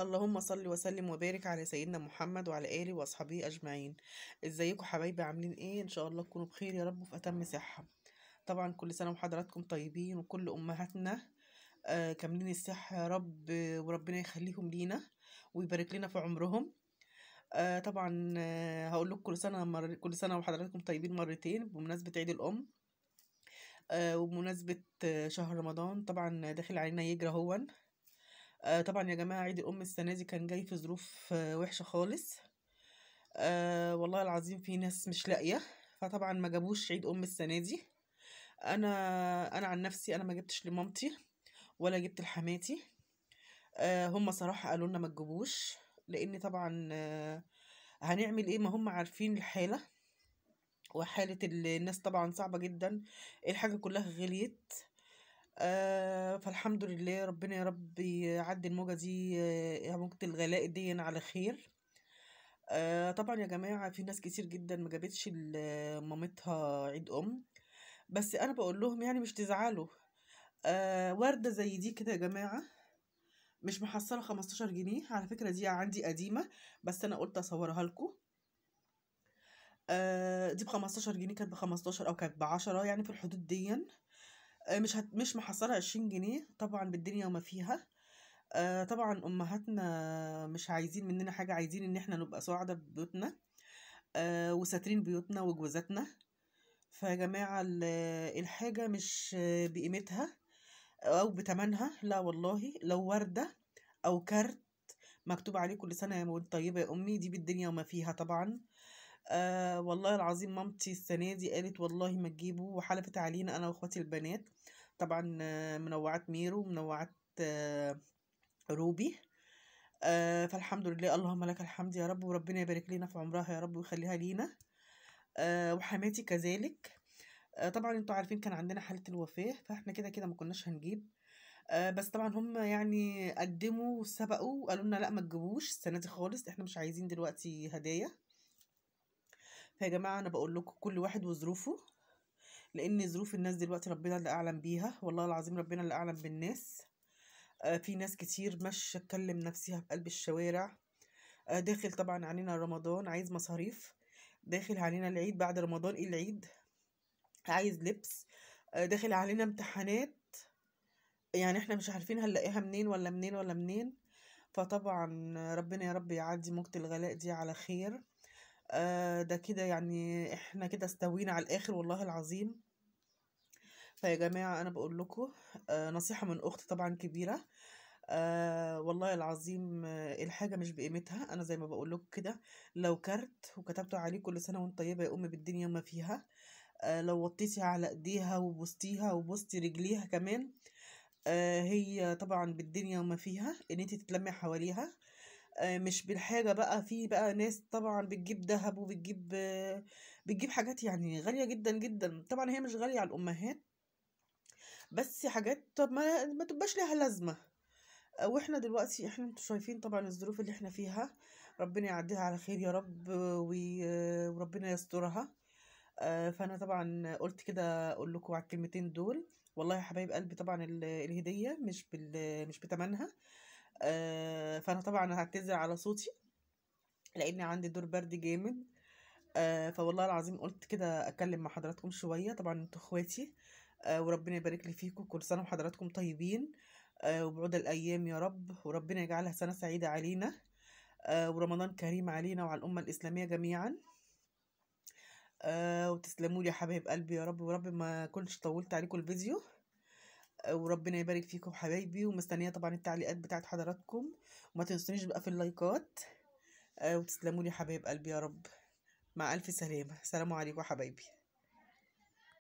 اللهم صل وسلم وبارك على سيدنا محمد وعلى اله واصحابه اجمعين ازيكم حبايبي عاملين ايه ان شاء الله تكونوا بخير يا رب وفي اتم صحه طبعا كل سنه وحضراتكم طيبين وكل امهاتنا آه كاملين الصحه يا رب وربنا يخليهم لينا ويبارك لنا في عمرهم آه طبعا آه هقول لكم كل سنه مر... كل سنه وحضراتكم طيبين مرتين بمناسبه عيد الام آه وبمناسبه شهر رمضان طبعا داخل علينا يجري هون آه، طبعا يا جماعة عيد الأم السنة دي كان جاي في ظروف آه، وحشة خالص آه، والله العظيم في ناس مش لاقية فطبعا ما جابوش عيد أم السنة دي أنا أنا عن نفسي أنا ما جبتش لمامتي ولا جبت لحماتي هم صراحة قالوا لنا ما تجيبوش لأن طبعا هنعمل إيه ما هم عارفين الحالة وحالة الناس طبعا صعبة جدا الحاجة كلها غليت آه، فالحمد لله ربنا يا رب يعدي الموجة دي آه، موجة الغلاء دي على خير آه، طبعا يا جماعة في ناس كتير جدا ما جابتش مامتها عيد أم بس أنا بقول لهم يعني مش تزعلوا وردة زي دي كده يا جماعة مش محصلة 15 جنيه على فكرة دي عندي قديمة بس أنا قلت أصورها لكم دي ب 15 جنيه كانت ب 15 أو كانت ب 10 يعني في الحدود دي آه، مش هت... مش محصلة عشرين جنيه طبعا بالدنيا وما فيها آه، طبعا امهاتنا مش عايزين مننا حاجه عايزين ان احنا نبقى سعداء ببيوتنا آه، وساترين بيوتنا وجوازاتنا فيا جماعه الحاجه مش بقيمتها او بتمنها لا والله لو ورده او كارت مكتوب عليه كل سنه يا مولد طيبه يا امي دي بالدنيا وما فيها طبعا آه، والله العظيم مامتي السنة دي قالت والله ما تجيبه وحلفت علينا أنا وأخواتي البنات طبعا آه، منوعات ميرو ومنوعات آه، روبي فالحمد لله اللهم لك الحمد يا رب وربنا يبارك لنا في عمرها يا رب ويخليها لينا وحماتي كذلك طبعا انتوا عارفين كان عندنا حالة الوفاة فاحنا كده كده ما كناش هنجيب بس طبعا هم يعني قدموا وسبقوا وقالوا لنا لا ما تجيبوش السنه دي خالص احنا مش عايزين دلوقتي هدايا فيا جماعة أنا بقول لكم كل واحد وظروفه لأن ظروف الناس دلوقتي ربنا اللي أعلم بيها والله العظيم ربنا اللي أعلم بالناس آه في ناس كتير مش تكلم نفسها في قلب الشوارع آه داخل طبعا علينا رمضان عايز مصاريف داخل علينا العيد بعد رمضان إيه العيد عايز لبس آه داخل علينا امتحانات يعني احنا مش عارفين هنلاقيها منين ولا منين ولا منين فطبعا ربنا يا رب يعدي موجة الغلاء دي على خير آه، ده آه كده يعني احنا كده استوينا على الاخر والله العظيم فيا جماعه انا بقول لكم آه نصيحه من اخت طبعا كبيره آه والله العظيم آه الحاجة مش بقيمتها أنا زي ما بقول لكم كده لو كرت وكتبته عليه كل سنة وانت طيبة يا أمي بالدنيا ما فيها آه لو وطيتي على إيديها وبوستيها وبوستي رجليها كمان آه هي طبعا بالدنيا وما فيها إن انت تتلمي حواليها آه، مش بالحاجة بقى في بقى ناس طبعا بتجيب ذهب وبتجيب بتجيب حاجات يعني غالية جدا جدا طبعا هي مش غالية على الأمهات بس حاجات طب ما, ما تبقاش ليها لازمة آه، واحنا دلوقتي احنا انتوا شايفين طبعا الظروف اللي احنا فيها ربنا يعديها على خير يا رب وربنا يسترها آه، فانا طبعا قلت كده اقول لكم على الكلمتين دول والله يا حبايب قلبي طبعا الهديه مش بال مش بتمنها آه، فانا طبعا هعتذر على صوتي لاني عندي دور برد جامد آه، فوالله العظيم قلت كده اتكلم مع حضراتكم شويه طبعا انتوا اخواتي آه، وربنا يبارك لي فيكم كل سنه وحضراتكم طيبين آه وبعد الايام يا رب وربنا يجعلها سنه سعيده علينا ورمضان كريم علينا وعلى الامه الاسلاميه جميعا وتسلموا لي يا حبايب قلبي يا رب ورب ما كنتش طولت عليكم الفيديو وربنا يبارك فيكم حبايبي ومستنيه طبعا التعليقات بتاعت حضراتكم وما تنسونيش بقى في اللايكات آه، وتسلموا لي حبايب قلبي يا رب مع الف سلامه سلام عليكم حبايبي